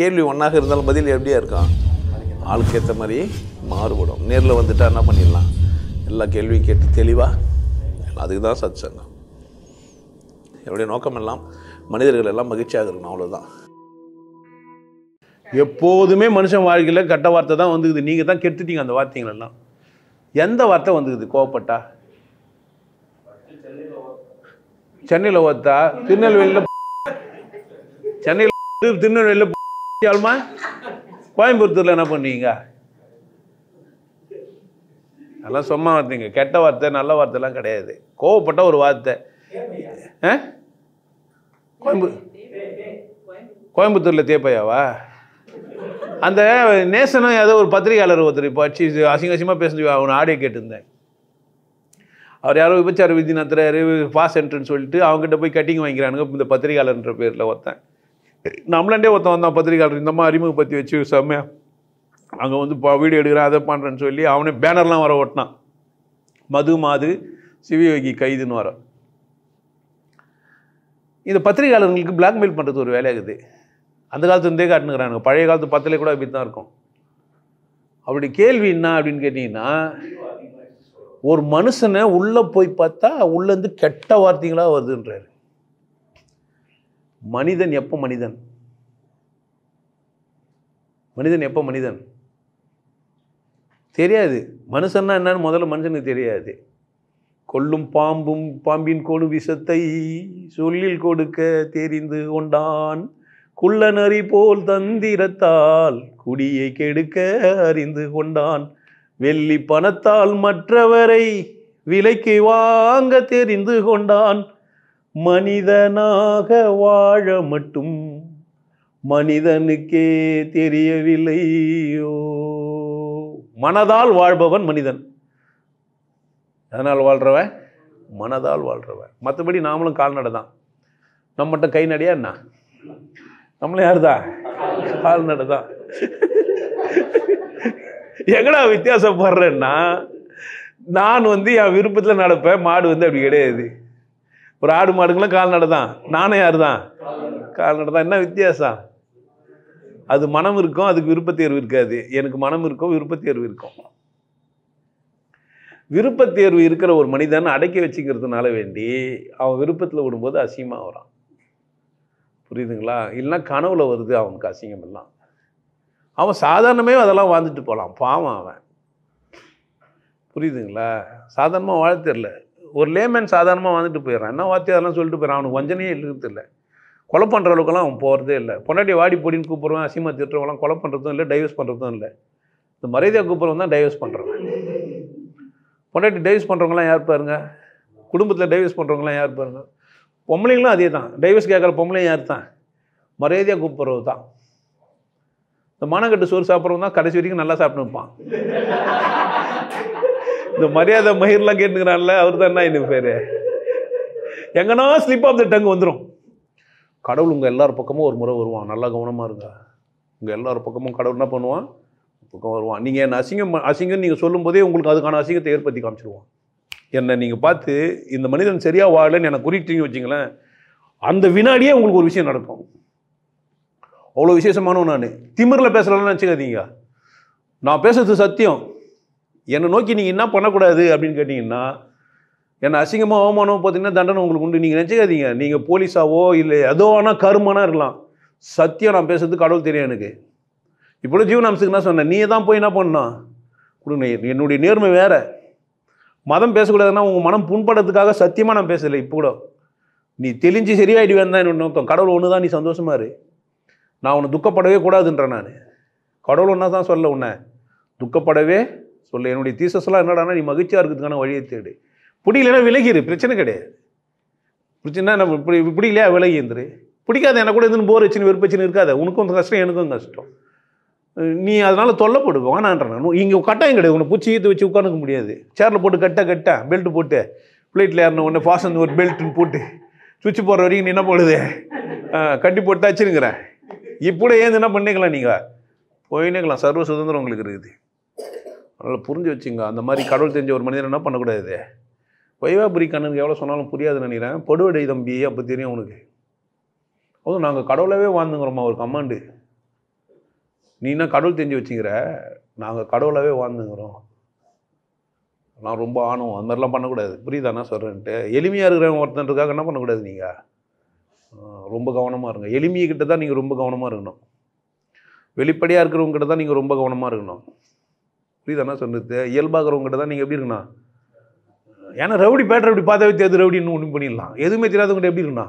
கேள்வி ஒன்றாக இருந்தாலும் பதில் எப்படியா இருக்கும் ஆளுக்கு ஏற்ற மாதிரி மாறுபடும் நேரில் வந்துட்டா என்ன பண்ணிடலாம் எல்லா கேள்வியும் கேட்டு தெளிவாக அதுக்கு தான் சத் சங்கம் என்னுடைய நோக்கம் எல்லாம் மனிதர்கள் எல்லாம் மகிழ்ச்சியாக இருக்கணும் அவ்வளோதான் எப்போதுமே மனுஷன் வாழ்க்கையில் கெட்ட வார்த்தை தான் வந்துக்குது நீங்கள் தான் கெடுத்துட்டீங்க அந்த வார்த்தைங்களெல்லாம் எந்த வார்த்தை வந்துக்குது கோவப்பட்டா சென்னையில் ஓத்தா திருநெல்வேலியில் சென்னையில் திருநெல்வேலியில் ஆளுமா கோயம்புத்தூரில் என்ன பண்ணுவீங்க அதெல்லாம் சும்மா வார்த்தைங்க கெட்ட வார்த்தை நல்ல வார்த்தைலாம் கிடையாது கோவப்பட்ட ஒரு வார்த்தை கோயம்பு கோயம்புத்தூரில் தேப்பையாவா அந்த நேசனும் ஏதோ ஒரு பத்திரிகையாளர் ஒருத்தர் இப்போ அச்சு அசிங்க அசிங்கமாக பேசினு அவனை ஆடியோ கேட்டிருந்தேன் அவர் யாரோ விபச்சார விதி நடத்துகிறாரு பாஸ் என்ட்ருன்னு சொல்லிட்டு அவங்ககிட்ட போய் கட்டிங் வாங்கிக்கிறானுங்க இந்த பத்திரிகையாளர்ன்ற பேரில் ஒருத்தன் நம்மளாண்டே ஒருத்தன் வந்தான் பத்திரிக்கையாளர் இந்த மாதிரி அறிமுகப்படுத்தி வச்சு செம்மையா அங்கே வந்து இப்போ வீடியோ எடுக்கிறேன் அதை பண்ணுறேன்னு சொல்லி அவனே பேனர்லாம் வர ஓட்டினான் மது மாது சிவியோகி கைதுன்னு வர இந்த பத்திரிகையாளர்களுக்கு பிளாக்மெயில் பண்ணுறது ஒரு வேலையாகுது அந்த இருந்தே காட்டுனுக்குறாங்க பழைய காலத்து பத்திலே கூட அப்படி தான் இருக்கும் அப்படி கேள்வி என்ன அப்படின்னு கேட்டிங்கன்னா ஒரு மனுஷனை உள்ளே போய் பார்த்தா உள்ளேருந்து கெட்ட வார்த்தைகளாக வருதுன்றாரு மனிதன் எப்போ மனிதன் மனிதன் எப்போ மனிதன் தெரியாது மனுஷன்னா என்னன்னு முதல்ல மனுஷனுக்கு தெரியாது கொல்லும் பாம்பும் பாம்பின் கோடு விஷத்தை சொல்லில் கொடுக்க தெரிந்து கொண்டான் குள்ள நரி போல் தந்திரத்தால் குடியை கெடுக்க அறிந்து கொண்டான் வெள்ளி பணத்தால் மற்றவரை விலைக்கு வாங்க தெரிந்து கொண்டான் மனிதனாக வாழ மட்டும் மனிதனுக்கே தெரியவில்லையோ மனதால் வாழ்பவன் மனிதன் எதனால் வாழ்கிறவன் மனதால் வாழ்கிறவன் மற்றபடி நாமளும் கால்நடை தான் நம்மகிட்ட கை நடையா என்ன நம்மளும் யாருதா கால்நடை தான் எங்கடா வித்தியாசப்படுறேன்னா நான் வந்து என் விருப்பத்தில் நடப்பேன் மாடு வந்து அப்படி கிடையாது ஒரு ஆடு மாடுங்களும் கால்நடை தான் நானும் யார் தான் கால்நடை தான் என்ன வித்தியாசம் அது மனம் இருக்கும் அதுக்கு விருப்பத்தேர்வு இருக்காது எனக்கு மனம் இருக்கும் விருப்பத்தேர்வு இருக்கும் விருப்பத்தேர்வு இருக்கிற ஒரு மனிதன் அடக்கி வச்சுக்கிறதுனால வேண்டி அவன் விருப்பத்தில் விடும்போது அசிங்கமாக வரான் புரியுதுங்களா இல்லைன்னா கனவுல வருது அவனுக்கு அசிங்கம் எல்லாம் அவன் சாதாரணமே அதெல்லாம் வாழ்ந்துட்டு போகலாம் பாவம் அவன் புரியுதுங்களா சாதாரணமாக வாழ தெரில ஒரு லேமேன் சாதாரணமாக வந்துட்டு போயிடுறான் என்ன வார்த்தை அதெல்லாம் சொல்லிட்டு போயிடறான் அவனுக்கு வஞ்சனையே இல்லை கொலை பண்ணுற அளவுக்குலாம் அவன் போகிறதே இல்லை பொண்டாட்டி வாடி பொடின்னு கூப்பிடுவான் அசிமா திட்டுறவங்களாம் கொலை பண்ணுறதும் இல்லை டைவர்ஸ் பண்ணுறதும் இல்லை இந்த மரியாதையாக கூப்பிட்றவங்க தான் டைவர்ஸ் பண்ணுறவன் பொண்டாட்டி டைவர்ஸ் பண்ணுறவங்களாம் யார் பாருங்க குடும்பத்தில் டைவர்ஸ் பண்ணுறவங்களாம் யார் பாருங்க பொம்பளைங்களும் அதே தான் டைவர்ஸ் கேட்குற பொம்பளையும் யார் தான் மரியாதையாக கூப்பிட்றது தான் இந்த மானக்கட்டு சோறு சாப்பிட்றவங்க தான் கடைசி வரைக்கும் நல்லா சாப்பிட்டு வைப்பான் இந்த மரியாதை மயிர்லாம் கேட்டுக்கிறான்ல அவர் தான் என்ன பேர் எங்கன்னா ஸ்லிப் ஆஃப் த டங் வந்துடும் கடவுள் உங்கள் எல்லார் பக்கமும் ஒரு முறை வருவான் நல்லா கவனமாக இருக்கா உங்கள் எல்லார் பக்கமும் கடவுள் என்ன பண்ணுவான் பக்கம் வருவான் நீங்கள் என்ன அசிங்கம் அசிங்கம் நீங்கள் சொல்லும் போதே உங்களுக்கு அதுக்கான அசிங்கத்தை ஏற்படுத்தி காமிச்சிடுவான் என்னை நீங்கள் பார்த்து இந்த மனிதன் சரியாக வாழலன்னு எனக்கு குறிட்டீங்க வச்சிங்களேன் அந்த வினாடியே உங்களுக்கு ஒரு விஷயம் நடக்கும் அவ்வளோ விசேஷமானவன் நான் திமிரில் பேசுகிறேன்னு நினச்சிக்காதீங்க நான் பேசுறது சத்தியம் என்னை நோக்கி நீங்கள் என்ன பண்ணக்கூடாது அப்படின்னு கேட்டிங்கன்னா என்னை அசிங்கமாக அவமானம் பார்த்தீங்கன்னா தண்டனை உங்களுக்கு உண்டு நீங்கள் நினச்சிக்காதீங்க நீங்கள் போலீஸாவோ இல்லை ஏதோ ஆனால் கருமானா இருக்கலாம் சத்தியம் நான் பேசுறதுக்கு கடவுள் தெரியும் எனக்கு இப்போ அம்சத்துக்கு என்ன சொன்னேன் நீ தான் போய் என்ன பண்ணான் கொடுங்க என்னுடைய நேர்மை வேறு மதம் பேசக்கூடாதுன்னா உங்கள் மனம் புண்படுறதுக்காக சத்தியமாக நான் பேசலை இப்போ கூட நீ தெளிஞ்சு சரியாயிடுவேன் தான் என்னோட நோக்கம் கடவுள் ஒன்று தான் நீ சந்தோஷமாக இரு நான் உன்னை துக்கப்படவே கூடாதுன்றேன் நான் கடவுள் ஒன்றா தான் சொல்ல உன்னை துக்கப்படவே சொல்ல என்னுடைய தீசஸ்லாம் என்னடானா நீ மகிழ்ச்சியாக இருக்கிறதுக்கான வழியை தேடு பிடிக்கலனா விலகிடு பிரச்சனை கிடையாது பிரச்சனை நம்ம இப்படி இப்படி இல்லையா விலகி இருந்துரு பிடிக்காது எனக்கு கூட எதுவும் போர் வச்சுன்னு வெறுப்பச்சின்னு இருக்காது உனக்கும் கஷ்டம் எனக்கும் கஷ்டம் நீ அதனால் தொல்லைப்படு வேணான்றேன் இங்கே கட்டாயம் கிடையாது உன்னை பூச்சி ஈத்து வச்சு உட்காந்துக்க முடியாது சேரில் போட்டு கட்ட கட்ட பெல்ட் போட்டு ஃப்ளைட்டில் ஏறின ஒன்று ஃபாஸ்ட் ஒரு பெல்ட்னு போட்டு சுவிட்ச் போடுற வரைக்கும் நீ என்ன போடுது கட்டி வச்சுருக்கிறேன் இப்போ ஏன் என்ன பண்ணிக்கலாம் நீங்கள் போயினேக்கலாம் சர்வ சுதந்திரம் உங்களுக்கு இருக்குது அதனால் புரிஞ்சு வச்சுங்க அந்த மாதிரி கடவுள் தெரிஞ்ச ஒரு மனிதர் என்ன பண்ணக்கூடாது புரி கண்ணனுக்கு எவ்வளோ சொன்னாலும் புரியாதுன்னு நினைக்கிறேன் படுவடை தம்பி அப்போ தெரியும் உனக்கு அதுவும் நாங்கள் கடவுளாகவே வாழ்ந்துங்கிறோம்மா ஒரு கமாண்டு நீனா கடவுள் தெரிஞ்சு வச்சுக்கிற நாங்கள் கடவுளாகவே வாழ்ந்துங்கிறோம் நான் ரொம்ப ஆணும் அந்த மாதிரிலாம் பண்ணக்கூடாது புரியுதா நான் சொல்கிறேன்ட்டு எளிமையாக இருக்கிறவங்க ஒருத்தன்ட்டுருக்காக என்ன பண்ணக்கூடாது நீங்கள் ரொம்ப கவனமாக இருங்க எளிமையை கிட்ட தான் நீங்கள் ரொம்ப கவனமாக இருக்கணும் வெளிப்படையாக இருக்கிறவங்க கிட்ட தான் நீங்கள் ரொம்ப கவனமாக இருக்கணும் புரியுது என்ன சொல்கிறது இயல்பாகிறவங்ககிட்ட தான் நீங்கள் எப்படி இருக்குண்ணா ஏன்னா ரவுடி பேட்டர் அப்படி பார்த்தாவே தேர்தல் ரவுடின்னு ஒன்றும் பண்ணிடலாம் எதுவுமே தெரியாதவங்ககிட்ட எப்படி இருக்குண்ணா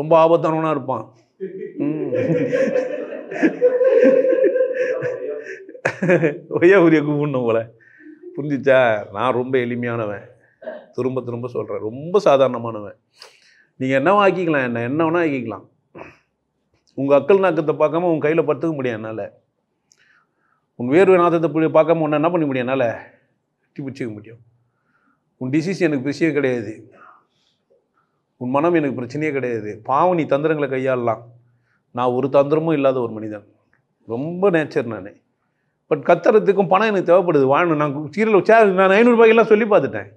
ரொம்ப ஆபத்தானவனாக இருப்பான் ஒய்யா உரிய கூப்பிடணும் போல புரிஞ்சிச்சா நான் ரொம்ப எளிமையானவன் திரும்ப திரும்ப சொல்கிறேன் ரொம்ப சாதாரணமானவன் நீங்கள் என்ன ஆக்கிக்கலாம் என்ன என்ன வேணால் ஆக்கிக்கலாம் உங்கள் அக்கள் நாக்கத்தை பார்க்காம உங்கள் கையில் படுத்துக்க முடியாது என்னால் உன் வேர்வை நாதத்தை பார்க்காம ஒன்று என்ன பண்ண முடியும் என்னால் கட்டி பிடிச்சிக்க முடியும் உன் டிசீஸ் எனக்கு பிரச்சனையே கிடையாது உன் மனம் எனக்கு பிரச்சனையே கிடையாது பாவம் நீ தந்திரங்களை கையாளலாம் நான் ஒரு தந்திரமும் இல்லாத ஒரு மனிதன் ரொம்ப நேச்சர் நான் பட் கத்துறதுக்கும் பணம் எனக்கு தேவைப்படுது வாழணும் நான் சீரியல் சேர் நான் ஐநூறுபாய்க்கெல்லாம் சொல்லி பார்த்துட்டேன்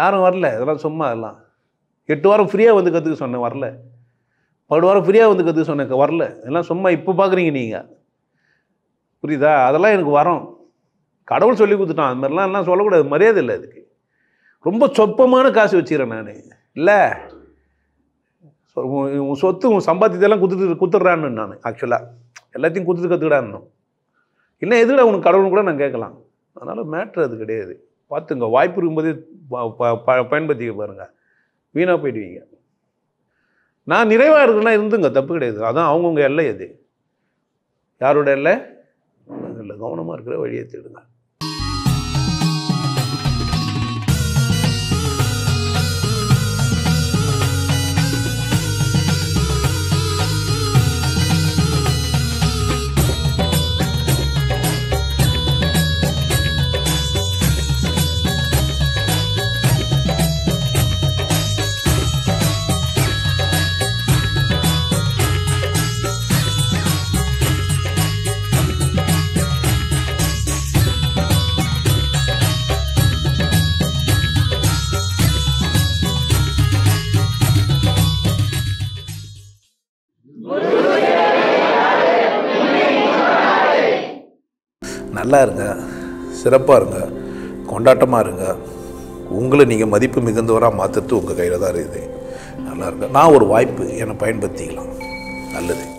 யாரும் வரல அதெல்லாம் சும்மா அதெல்லாம் எட்டு வாரம் ஃப்ரீயாக வந்து கற்றுக்க சொன்னேன் வரல படு வாரம் ஃப்ரீயாக வந்து கற்றுக்க சொன்னேன் வரல இதெல்லாம் சும்மா இப்போ பார்க்குறீங்க நீங்கள் புரியுதா அதெல்லாம் எனக்கு வரும் கடவுள் சொல்லி கொடுத்துட்டான் அது மாதிரிலாம் எல்லாம் சொல்லக்கூடாது மரியாதை இல்லை அதுக்கு ரொம்ப சொப்பமான காசு வச்சுக்கிறேன் நான் இல்லை உன் சொத்து உன் சம்பாத்தியத்தெல்லாம் கொடுத்துட்டு கொடுத்துட்றான்னு நான் ஆக்சுவலாக எல்லாத்தையும் கொடுத்துட்டு கற்றுக்கிடான்னும் இல்லை எதுக்கடா உனக்கு கடவுள்னு கூட நான் கேட்கலாம் அதனால் மேட்ரு அது கிடையாது பார்த்துங்க வாய்ப்பு இருக்கும்போதே பயன்படுத்திக்க பாருங்கள் வீணாக போயிடுவீங்க நான் நிறைவாக இருக்குன்னா இருந்துங்க தப்பு கிடையாது அதான் அவங்கவுங்க எல்லை அது யாரோட எல்லை இல்லை கவனமாக இருக்கிற வழியை தேடுங்க நல்லா இருங்க சிறப்பாக இருங்க கொண்டாட்டமாக இருங்க உங்களை நீங்கள் மதிப்பு மிகுந்தவராக மாற்றுறது உங்கள் கையில் தான் இருக்குது நல்லா இருங்க நான் ஒரு வாய்ப்பு என்னை பயன்படுத்திக்கலாம் நல்லது